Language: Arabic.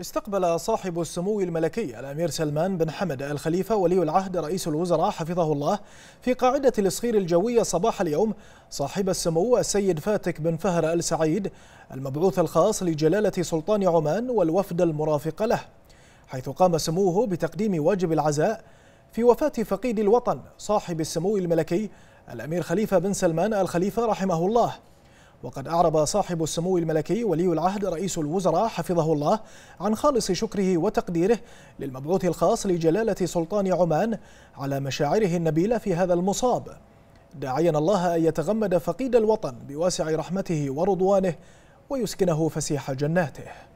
استقبل صاحب السمو الملكي الأمير سلمان بن حمد الخليفة ولي العهد رئيس الوزراء حفظه الله في قاعدة الصخير الجوية صباح اليوم صاحب السمو السيد فاتك بن فهر آل سعيد المبعوث الخاص لجلالة سلطان عمان والوفد المرافق له حيث قام سموه بتقديم واجب العزاء في وفاة فقيد الوطن صاحب السمو الملكي الأمير خليفة بن سلمان الخليفة رحمه الله وقد أعرب صاحب السمو الملكي ولي العهد رئيس الوزراء حفظه الله عن خالص شكره وتقديره للمبعوث الخاص لجلالة سلطان عمان على مشاعره النبيلة في هذا المصاب داعيا الله أن يتغمد فقيد الوطن بواسع رحمته ورضوانه ويسكنه فسيح جناته